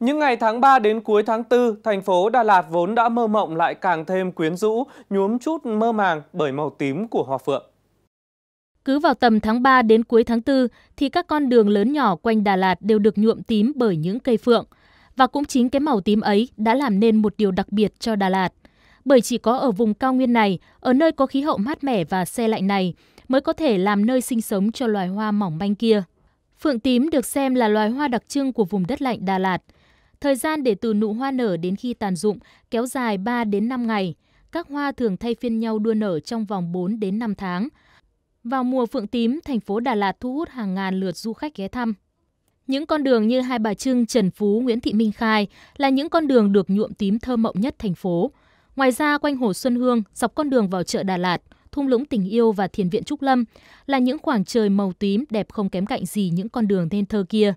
Những ngày tháng 3 đến cuối tháng 4, thành phố Đà Lạt vốn đã mơ mộng lại càng thêm quyến rũ, nhuốm chút mơ màng bởi màu tím của hoa phượng. Cứ vào tầm tháng 3 đến cuối tháng 4 thì các con đường lớn nhỏ quanh Đà Lạt đều được nhuộm tím bởi những cây phượng. Và cũng chính cái màu tím ấy đã làm nên một điều đặc biệt cho Đà Lạt. Bởi chỉ có ở vùng cao nguyên này, ở nơi có khí hậu mát mẻ và xe lạnh này, mới có thể làm nơi sinh sống cho loài hoa mỏng manh kia. Phượng tím được xem là loài hoa đặc trưng của vùng đất lạnh Đà Lạt – Thời gian để từ nụ hoa nở đến khi tàn dụng kéo dài 3 đến 5 ngày. Các hoa thường thay phiên nhau đua nở trong vòng 4 đến 5 tháng. Vào mùa phượng tím, thành phố Đà Lạt thu hút hàng ngàn lượt du khách ghé thăm. Những con đường như Hai Bà Trưng, Trần Phú, Nguyễn Thị Minh Khai là những con đường được nhuộm tím thơ mộng nhất thành phố. Ngoài ra, quanh Hồ Xuân Hương, dọc con đường vào chợ Đà Lạt, thung lũng tình yêu và thiền viện Trúc Lâm là những khoảng trời màu tím đẹp không kém cạnh gì những con đường nên thơ kia.